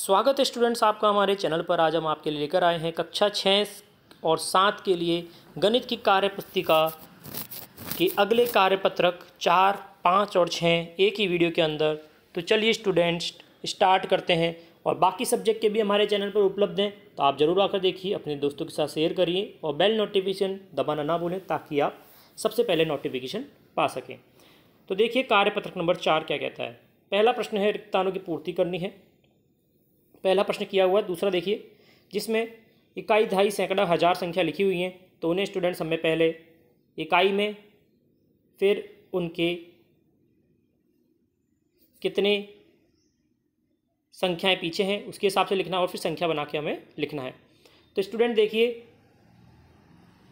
स्वागत है स्टूडेंट्स आपका हमारे चैनल पर आज हम आपके लिए लेकर आए हैं कक्षा छः और सात के लिए गणित की कार्यपुस्तिका के अगले कार्यपत्रक चार पाँच और छः एक ही वीडियो के अंदर तो चलिए स्टूडेंट्स स्टार्ट करते हैं और बाकी सब्जेक्ट के भी हमारे चैनल पर उपलब्ध हैं तो आप ज़रूर आकर देखिए अपने दोस्तों के साथ शेयर करिए और बेल नोटिफिकेशन दबाना ना भूलें ताकि आप सबसे पहले नोटिफिकेशन पा सकें तो देखिए कार्यपत्रक नंबर चार क्या कहता है पहला प्रश्न है रिक्तानों की पूर्ति करनी है पहला प्रश्न किया हुआ है दूसरा देखिए जिसमें इकाई ढाई सैकड़ा हज़ार संख्या लिखी हुई हैं तो उन्हें स्टूडेंट सब में पहले इकाई में फिर उनके कितने संख्याएं पीछे हैं उसके हिसाब से लिखना और फिर संख्या बना के हमें लिखना है तो स्टूडेंट देखिए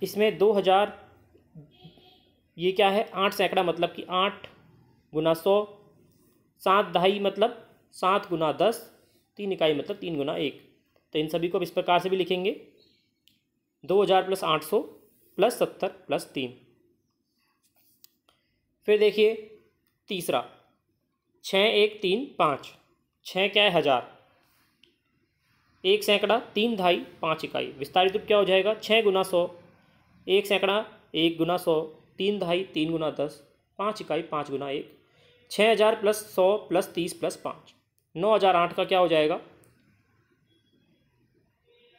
इसमें दो हज़ार ये क्या है आठ सैकड़ा मतलब कि आठ गुना सौ सात दहाई मतलब सात गुना दस तीन इकाई मतलब तीन गुना एक तो इन सभी को इस प्रकार से भी लिखेंगे दो हज़ार प्लस आठ सौ प्लस सत्तर प्लस तीन फिर देखिए तीसरा छः एक तीन पाँच छः क्या है हज़ार एक सैकड़ा तीन ढाई पाँच इकाई विस्तारित रूप क्या हो जाएगा छः गुना सौ एक सैकड़ा एक गुना सौ तीन ढाई तीन गुना दस पाँच इकाई पाँच गुना एक छः हज़ार प्लस सौ प्लस तीस प्लस पाँच नौ हज़ार आठ का क्या हो जाएगा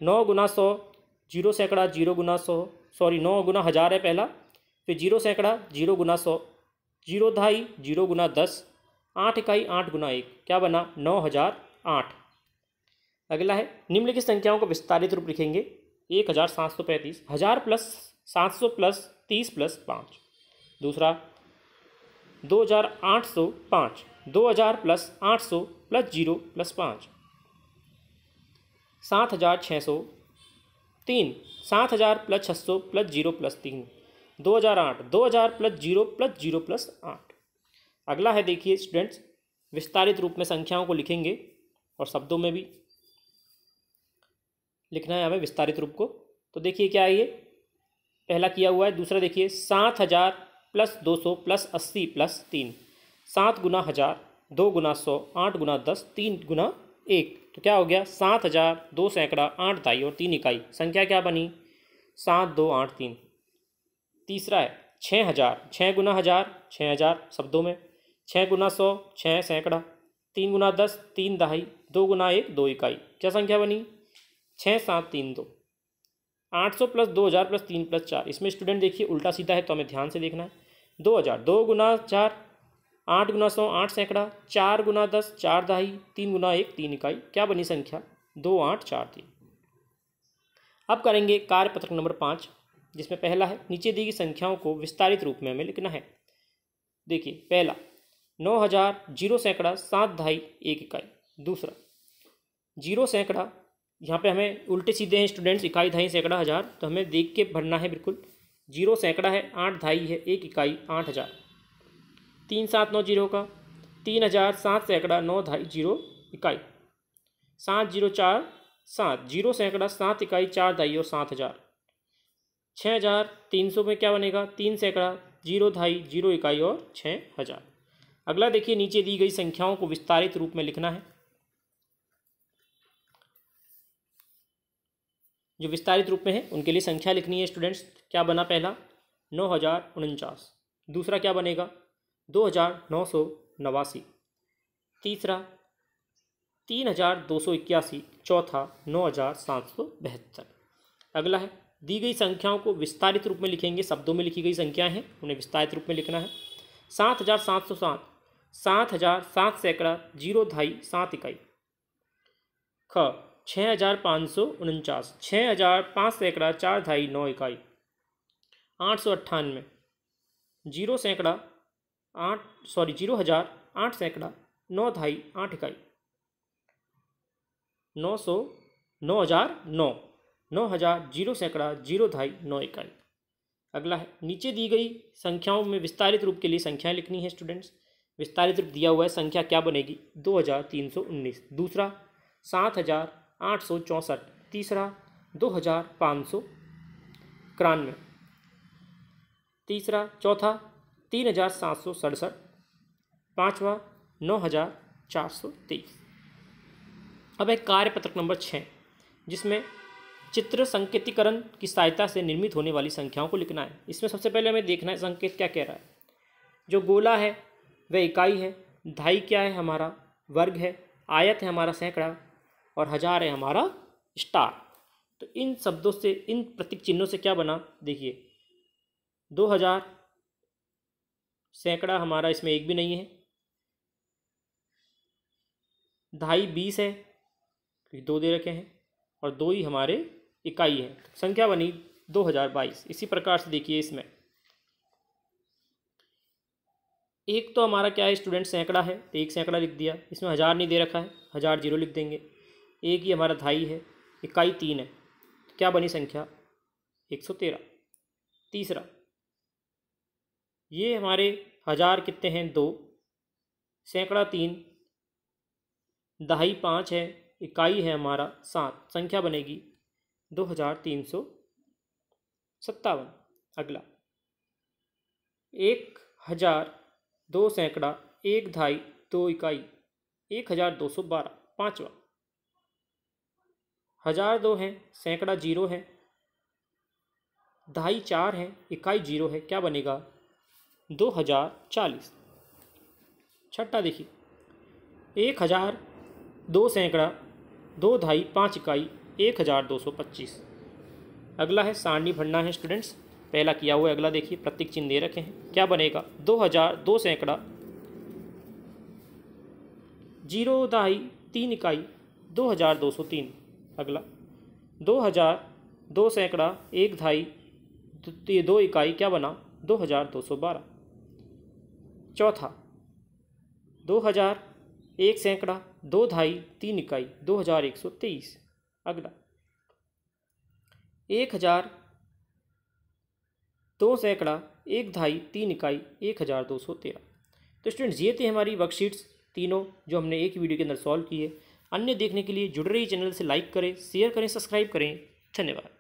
नौ गुना सौ जीरो सैकड़ा जीरो गुना सौ सॉरी नौ गुना हज़ार है पहला फिर जीरो सैकड़ा जीरो गुना सौ जीरो ढाई जीरो गुना दस आठ इकाई आठ गुना एक क्या बना नौ हज़ार आठ अगला है निम्नलिखित संख्याओं को विस्तारित रूप लिखेंगे एक हज़ार सात सौ पैंतीस हज़ार प्लस सात सौ प्लस तीस प्लस पाँच दूसरा दो हज़ार आठ सौ पाँच दो हज़ार प्लस आठ सौ प्लस जीरो प्लस पाँच सात हज़ार छः सौ तीन सात हज़ार प्लस छः सौ प्लस जीरो प्लस तीन दो हज़ार आठ दो हज़ार plus zero plus zero plus आठ अगला है देखिए स्टूडेंट्स विस्तारित रूप में संख्याओं को लिखेंगे और शब्दों में भी लिखना है हमें विस्तारित रूप को तो देखिए क्या है ये पहला किया हुआ है दूसरा देखिए सात हज़ार प्लस दो सौ प्लस अस्सी प्लस तीन सात गुना हज़ार दो गुना सौ आठ गुना दस तीन गुना एक तो क्या हो गया सात हज़ार दो सैकड़ा आठ दाई और तीन इकाई संख्या क्या बनी सात दो आठ तीन तीसरा है छः हज़ार छः गुना हज़ार छः हज़ार शब्दों में छः गुना सौ छः सैकड़ा तीन गुना दस तीन दहाई दो गुना एक दो इकाई क्या संख्या बनी छः सात तीन दो आठ सौ प्लस दो हज़ार प्लस तीन प्लस चार इसमें स्टूडेंट देखिए उल्टा सीधा है तो हमें ध्यान से देखना है दो हज़ार दो गुना चार आठ गुना सौ आठ सैकड़ा चार गुना दस चार दहाई तीन गुना एक तीन इकाई क्या बनी संख्या दो आठ चार तीन अब करेंगे कार्य पत्रक नंबर पाँच जिसमें पहला है नीचे दी गई संख्याओं को विस्तारित रूप में हमें लिखना है देखिए पहला नौ हज़ार जीरो सैकड़ा सात ढाई एक इकाई दूसरा जीरो सैकड़ा यहाँ पे हमें उल्टे सीधे हैं स्टूडेंट्स इकाई ढाई सैकड़ा हज़ार तो हमें देख के भरना है बिल्कुल जीरो सैकड़ा है आठ ढाई है एक इकाई आठ हज़ार तीन सात नौ जीरो का तीन हज़ार सात सैकड़ा नौ ढाई जीरो इकाई सात जीरो चार सात जीरो सैकड़ा सात इकाई चार ढाई और सात हज़ार छः हज़ार तीन सौ में क्या बनेगा तीन सैकड़ा जीरो ढाई जीरो इकाई और छः हज़ार अगला देखिए नीचे दी गई संख्याओं को विस्तारित रूप में लिखना है जो विस्तारित रूप में है उनके लिए संख्या लिखनी है स्टूडेंट्स क्या बना पहला नौ हज़ार उनचास दूसरा क्या बनेगा दो हज़ार नौ सौ नवासी तीसरा तीन हज़ार दो सौ इक्यासी चौथा नौ हज़ार सात सौ बहत्तर अगला है दी गई संख्याओं को विस्तारित रूप में लिखेंगे शब्दों में लिखी गई संख्याएं हैं उन्हें विस्तारित रूप में लिखना है सात हज़ार सात सौ सात सात हज़ार सात सैकड़ा जीरो ढाई सात इकाई ख छः हज़ार पाँच सौ उनचास छः हज़ार पाँच सैकड़ा चार ढाई नौ इकाई आठ सौ अट्ठानवे जीरो सैकड़ा आठ सॉरी जीरो हजार आठ सैकड़ा नौ ढाई आठ इकाई नौ सौ नौ हजार नौ नौ हजार जीरो सैकड़ा जीरो ढाई नौ इकाई अगला है नीचे दी गई संख्याओं में विस्तारित रूप के लिए संख्याएं लिखनी है स्टूडेंट्स विस्तारित रूप दिया हुआ है संख्या क्या बनेगी दो हजार तीन सौ उन्नीस दूसरा सात हजार आठ सौ चौंसठ तीसरा दो हजार पाँच सौ तिरानवे तीसरा चौथा तीन हज़ार सात सौ सड़सठ पाँचवा नौ हज़ार चार सौ तेईस अब है कार्य पत्रक नंबर छः जिसमें चित्र संकेतीकरण की सहायता से निर्मित होने वाली संख्याओं को लिखना है इसमें सबसे पहले हमें देखना है संकेत क्या कह रहा है जो गोला है वह इकाई है धाई क्या है हमारा वर्ग है आयत है हमारा सैकड़ा और हजार है हमारा स्टार तो इन शब्दों से इन प्रतीक चिन्हों से क्या बना देखिए दो हजार सैकड़ा हमारा इसमें एक भी नहीं है ढाई बीस है क्योंकि दो दे रखे हैं और दो ही हमारे इकाई है संख्या बनी दो हजार बाईस इसी प्रकार से देखिए इसमें एक तो हमारा क्या है स्टूडेंट सैकड़ा है तो एक सैकड़ा लिख दिया इसमें हज़ार नहीं दे रखा है हज़ार जीरो लिख देंगे एक ही हमारा ढाई है इकाई तीन है तो क्या बनी संख्या एक सौ तेरह तीसरा ये हमारे हज़ार कितने हैं दो सैकड़ा तीन दहाई पाँच है इकाई है हमारा सात संख्या बनेगी दो हज़ार तीन सौ सत्तावन अगला एक हज़ार दो सैकड़ा एक ढाई दो इकाई एक हज़ार दो सौ बारह पाँचवा हज़ार दो है सैकड़ा जीरो है ढाई चार है इकाई जीरो है क्या बनेगा दो हज़ार चालीस छठा देखिए एक हज़ार दो सैकड़ा दो ढाई पाँच इकाई एक हज़ार दो सौ पच्चीस अगला है सारणी भरना है स्टूडेंट्स पहला किया हुआ है अगला देखिए प्रतीक चिन्ह दे रखे हैं क्या बनेगा दो हज़ार दो सैकड़ा जीरो दहाई तीन इकाई दो हज़ार दो सौ तीन अगला दो हज़ार दो सैकड़ा एक ढाई दो इकाई क्या बना दो हज़ार दो सौ बारह चौथा दो हज़ार एक सैकड़ा दो ढाई तीन इकाई दो हज़ार एक सौ तेईस अगला एक हज़ार दो सैकड़ा एक ढाई तीन इकाई एक हज़ार दो सौ तेरह तो स्टूडेंट्स ये थे हमारी वर्कशीट्स तीनों जो हमने एक ही वीडियो के अंदर सॉल्व की है अन्य देखने के लिए जुड़ रही चैनल से लाइक करें शेयर करें सब्सक्राइब करें धन्यवाद